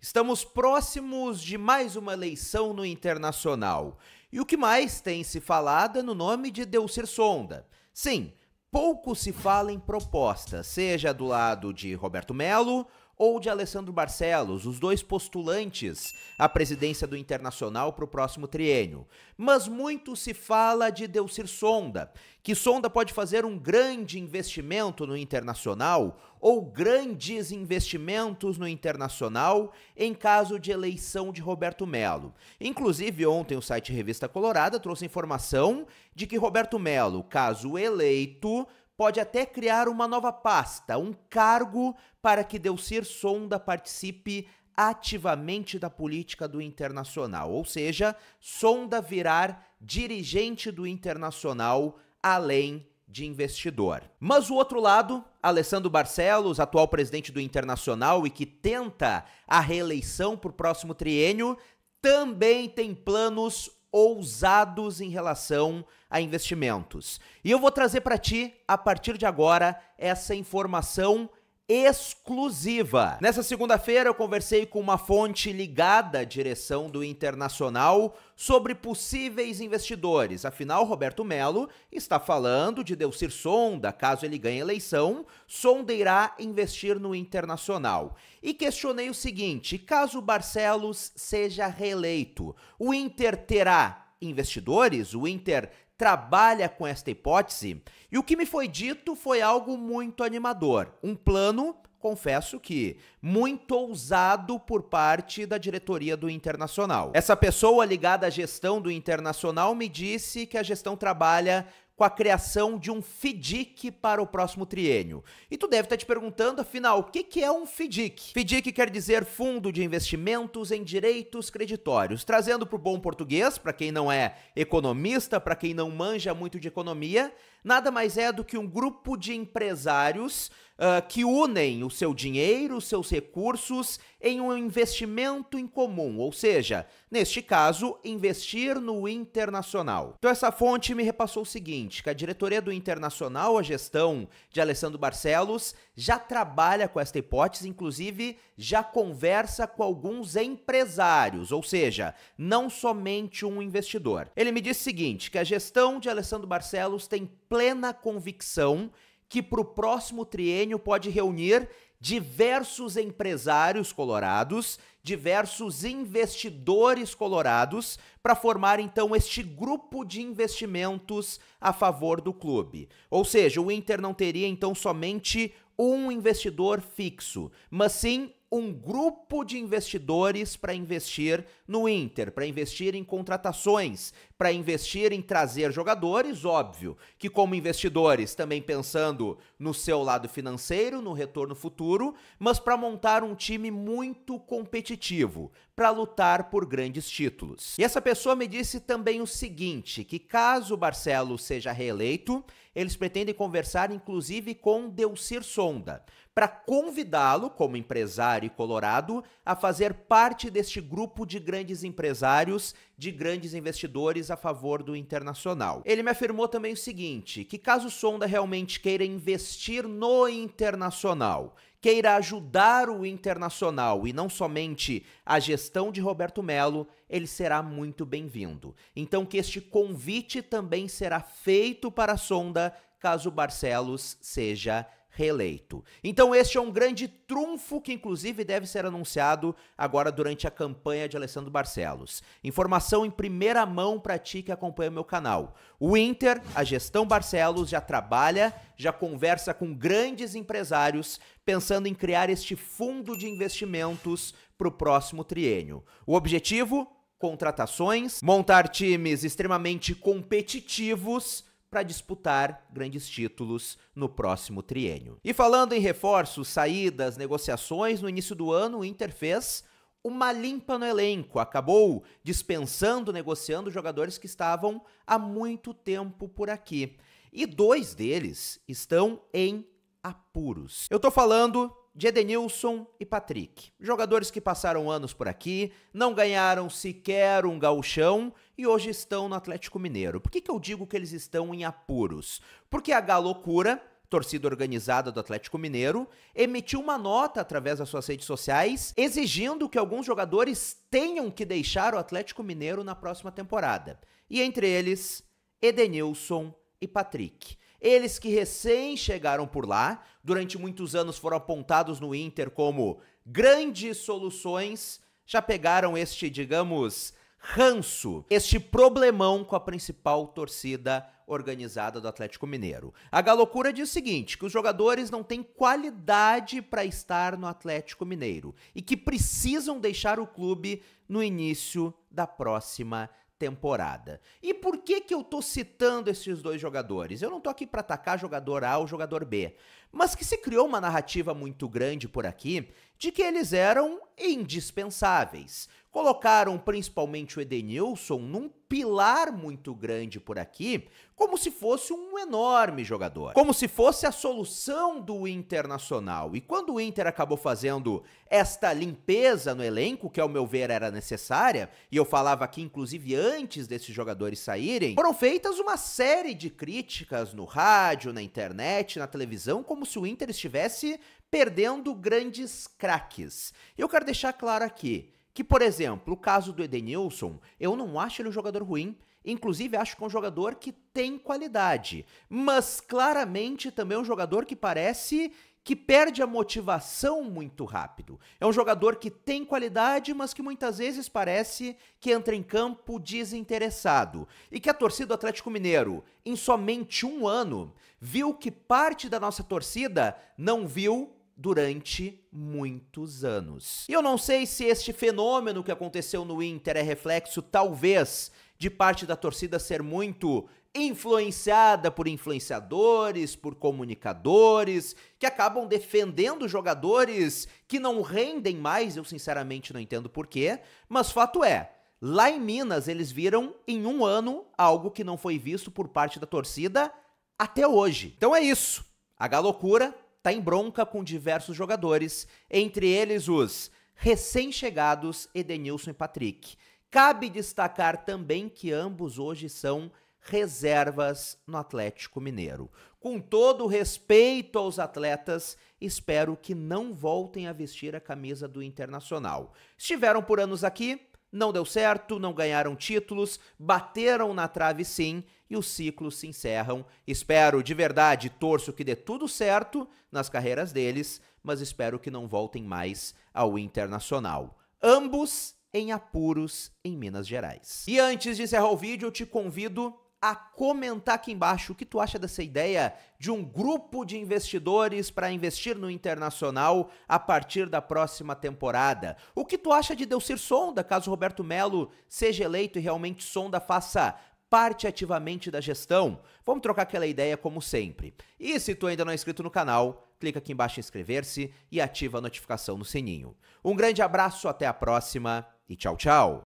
Estamos próximos de mais uma eleição no internacional. E o que mais tem se falado é no nome de ser Sonda. Sim, pouco se fala em proposta, seja do lado de Roberto Melo ou de Alessandro Barcelos, os dois postulantes à presidência do Internacional para o próximo triênio. Mas muito se fala de Delcir Sonda, que Sonda pode fazer um grande investimento no Internacional ou grandes investimentos no Internacional em caso de eleição de Roberto Melo. Inclusive, ontem o site Revista Colorada trouxe informação de que Roberto Melo, caso eleito, pode até criar uma nova pasta, um cargo para que Delcir Sonda participe ativamente da política do Internacional, ou seja, Sonda virar dirigente do Internacional além de investidor. Mas o outro lado, Alessandro Barcelos, atual presidente do Internacional e que tenta a reeleição para o próximo triênio, também tem planos ousados em relação a investimentos. E eu vou trazer para ti, a partir de agora, essa informação exclusiva. Nessa segunda-feira, eu conversei com uma fonte ligada à direção do Internacional sobre possíveis investidores. Afinal, Roberto Melo está falando de Delcir Sonda, caso ele ganhe a eleição, Sonda irá investir no Internacional. E questionei o seguinte: caso Barcelos seja reeleito, o Inter terá investidores? O Inter trabalha com esta hipótese e o que me foi dito foi algo muito animador. Um plano, confesso que, muito ousado por parte da diretoria do Internacional. Essa pessoa ligada à gestão do Internacional me disse que a gestão trabalha com a criação de um FDIC para o próximo triênio. E tu deve estar te perguntando, afinal, o que, é um FDIC? FDIC quer dizer Fundo de Investimentos em Direitos Creditórios. Trazendo para o bom português, para quem não é economista, para quem não manja muito de economia, nada mais é do que um grupo de empresários uh, que unem o seu dinheiro, os seus recursos em um investimento em comum, ou seja, neste caso, investir no internacional. Então, essa fonte me repassou o seguinte: que a diretoria do Internacional, a gestão de Alessandro Barcelos, já trabalha com esta hipótese, inclusive já conversa com alguns empresários, ou seja, não somente um investidor. Ele me disse o seguinte: que a gestão de Alessandro Barcelos tem plena convicção que para o próximo triênio pode reunir diversos empresários colorados, diversos investidores colorados, para formar então este grupo de investimentos a favor do clube. Ou seja, o Inter não teria então somente um investidor fixo, mas sim um grupo de investidores para investir no Inter, para investir em contratações, para investir em trazer jogadores, óbvio, que como investidores também pensando no seu lado financeiro, no retorno futuro, mas para montar um time muito competitivo, para lutar por grandes títulos. E essa pessoa me disse também o seguinte, que caso o Barcelo seja reeleito, eles pretendem conversar inclusive com Delcir Sonda, para convidá-lo, como empresário colorado, a fazer parte deste grupo de grandes empresários, de grandes investidores a favor do Internacional. Ele me afirmou também o seguinte, que caso Sonda realmente queira investir no Internacional, queira ajudar o Internacional e não somente a gestão de Roberto Melo, ele será muito bem-vindo. Então que este convite também será feito para a Sonda caso Barcelos seja reeleito. Então, este é um grande trunfo que, inclusive, deve ser anunciado agora durante a campanha de Alessandro Barcelos. Informação em primeira mão para ti que acompanha meu canal. O Inter, a gestão Barcelos, já trabalha, já conversa com grandes empresários pensando em criar este fundo de investimentos para o próximo triênio. O objetivo? Contratações, montar times extremamente competitivos para disputar grandes títulos no próximo triênio. E falando em reforços, saídas, negociações, no início do ano o Inter fez uma limpa no elenco, acabou dispensando, negociando jogadores que estavam há muito tempo por aqui. E dois deles estão em apuros. Eu tô falando de Edenilson e Patrick. Jogadores que passaram anos por aqui, não ganharam sequer um gauchão e hoje estão no Atlético Mineiro. Por que, que eu digo que eles estão em apuros? Porque a galocura, torcida organizada do Atlético Mineiro, emitiu uma nota através das suas redes sociais exigindo que alguns jogadores tenham que deixar o Atlético Mineiro na próxima temporada. E entre eles, Edenilson e Patrick. Eles que recém chegaram por lá, durante muitos anos foram apontados no Inter como grandes soluções, já pegaram este, digamos, ranço, este problemão com a principal torcida organizada do Atlético Mineiro. A Galocura diz o seguinte, que os jogadores não têm qualidade para estar no Atlético Mineiro e que precisam deixar o clube no início da próxima temporada. E por que que eu tô citando esses dois jogadores? Eu não tô aqui para atacar jogador A ou jogador B, mas que se criou uma narrativa muito grande por aqui de que eles eram indispensáveis. Colocaram principalmente o Edenilson num pilar muito grande por aqui, como se fosse um enorme jogador, como se fosse a solução do Internacional. E quando o Inter acabou fazendo esta limpeza no elenco, que ao meu ver era necessária, e eu falava aqui inclusive antes desses jogadores saírem, foram feitas uma série de críticas no rádio, na internet, na televisão, como como se o Inter estivesse perdendo grandes craques. Eu quero deixar claro aqui que, por exemplo, o caso do Edenilson, eu não acho ele um jogador ruim. Inclusive, acho que é um jogador que tem qualidade, mas claramente também é um jogador que parece que perde a motivação muito rápido. É um jogador que tem qualidade, mas que muitas vezes parece que entra em campo desinteressado. E que a torcida do Atlético Mineiro, em somente um ano, viu que parte da nossa torcida não viu durante muitos anos. E eu não sei se este fenômeno que aconteceu no Inter é reflexo, talvez, de parte da torcida ser muito influenciada por influenciadores, por comunicadores, que acabam defendendo jogadores que não rendem mais, eu sinceramente não entendo porquê, mas fato é, lá em Minas eles viram em um ano algo que não foi visto por parte da torcida até hoje. Então é isso. A Galocura tá em bronca com diversos jogadores, entre eles os recém-chegados Edenilson e Patrick. Cabe destacar também que ambos hoje são reservas no Atlético Mineiro. Com todo respeito aos atletas, espero que não voltem a vestir a camisa do Internacional. Estiveram por anos aqui, não deu certo, não ganharam títulos, bateram na trave sim e os ciclos se encerram. Espero de verdade, torço que dê tudo certo nas carreiras deles, mas espero que não voltem mais ao Internacional. Ambos em apuros em Minas Gerais. E antes de encerrar o vídeo, eu te convido a comentar aqui embaixo o que tu acha dessa ideia de um grupo de investidores para investir no internacional a partir da próxima temporada. O que tu acha de Delcir Sonda, caso Roberto Melo seja eleito e realmente Sonda faça parte ativamente da gestão? Vamos trocar aquela ideia como sempre. E se tu ainda não é inscrito no canal, clica aqui embaixo em inscrever-se e ativa a notificação no sininho. Um grande abraço, até a próxima e tchau, tchau.